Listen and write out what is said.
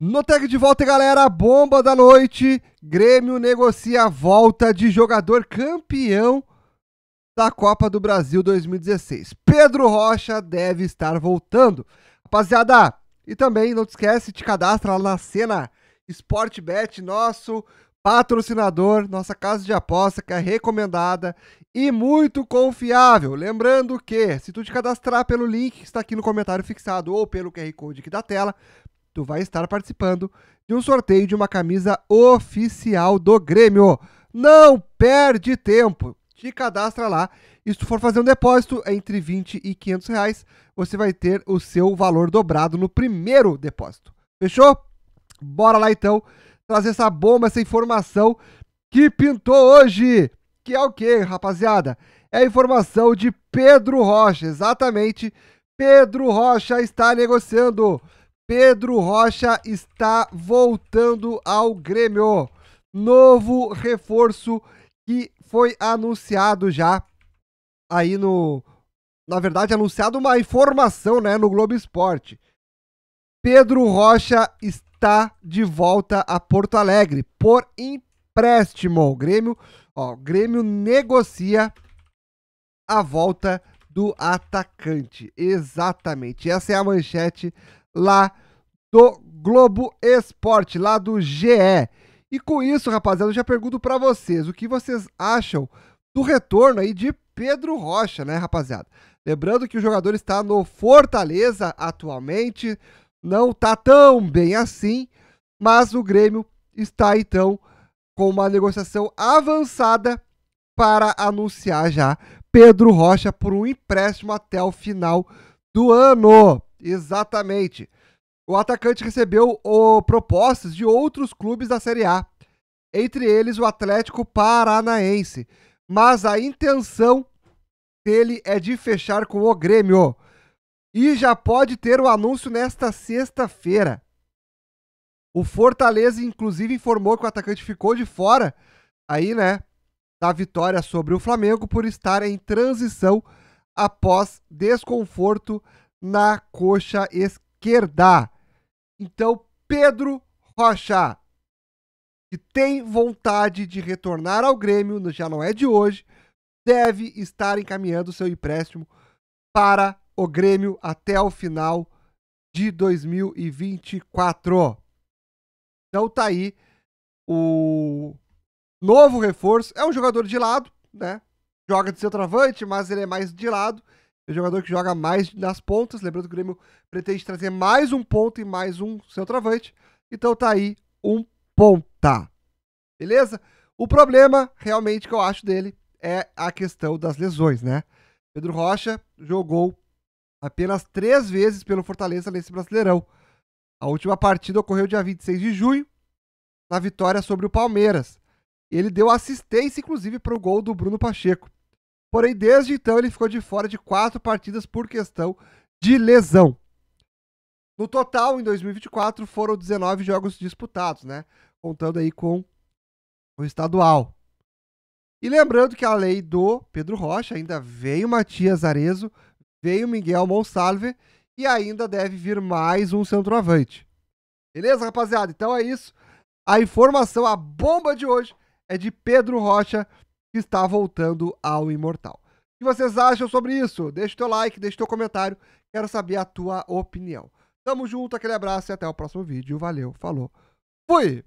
No tag de volta, galera, bomba da noite. Grêmio negocia a volta de jogador campeão da Copa do Brasil 2016. Pedro Rocha deve estar voltando. Rapaziada, e também não te esquece, te cadastra lá na cena Sportbet, nosso patrocinador, nossa casa de aposta que é recomendada e muito confiável. Lembrando que, se tu te cadastrar pelo link que está aqui no comentário fixado ou pelo QR Code aqui da tela, tu vai estar participando de um sorteio de uma camisa oficial do Grêmio. Não perde tempo! Te cadastra lá e se tu for fazer um depósito entre 20 e 500 reais, você vai ter o seu valor dobrado no primeiro depósito. Fechou? Bora lá então trazer essa bomba, essa informação que pintou hoje. Que é o que, rapaziada? É a informação de Pedro Rocha, exatamente. Pedro Rocha está negociando Pedro Rocha está voltando ao Grêmio. Novo reforço que foi anunciado já aí no. Na verdade, anunciado uma informação né, no Globo Esporte. Pedro Rocha está de volta a Porto Alegre por empréstimo. O Grêmio, ó, o Grêmio negocia a volta do atacante. Exatamente. Essa é a manchete lá do Globo Esporte, lá do GE. E com isso, rapaziada, eu já pergunto para vocês, o que vocês acham do retorno aí de Pedro Rocha, né, rapaziada? Lembrando que o jogador está no Fortaleza atualmente, não tá tão bem assim, mas o Grêmio está então com uma negociação avançada para anunciar já Pedro Rocha por um empréstimo até o final do ano. Exatamente. O atacante recebeu o propostas de outros clubes da Série A, entre eles o Atlético Paranaense. Mas a intenção dele é de fechar com o Grêmio. E já pode ter o anúncio nesta sexta-feira. O Fortaleza, inclusive, informou que o atacante ficou de fora aí, né? Da vitória sobre o Flamengo por estar em transição após desconforto na coxa esquerda. Então, Pedro Rocha, que tem vontade de retornar ao Grêmio, já não é de hoje, deve estar encaminhando seu empréstimo para o Grêmio até o final de 2024. Então tá aí o novo reforço. É um jogador de lado, né? Joga de centroavante, mas ele é mais de lado. É um jogador que joga mais nas pontas. Lembrando que o Grêmio pretende trazer mais um ponto e mais um centroavante. Então tá aí um ponta. Beleza? O problema, realmente, que eu acho dele é a questão das lesões, né? Pedro Rocha jogou apenas três vezes pelo Fortaleza nesse Brasileirão. A última partida ocorreu dia 26 de junho, na vitória sobre o Palmeiras. Ele deu assistência, inclusive, para o gol do Bruno Pacheco. Porém, desde então ele ficou de fora de quatro partidas por questão de lesão. No total, em 2024, foram 19 jogos disputados, né? Contando aí com o estadual. E lembrando que a lei do Pedro Rocha ainda veio Matias Arezo, veio Miguel Monsalve e ainda deve vir mais um centroavante. Beleza, rapaziada? Então é isso. A informação, a bomba de hoje é de Pedro Rocha que está voltando ao Imortal. O que vocês acham sobre isso? Deixa o teu like, deixa o teu comentário. Quero saber a tua opinião. Tamo junto, aquele abraço e até o próximo vídeo. Valeu, falou. Fui!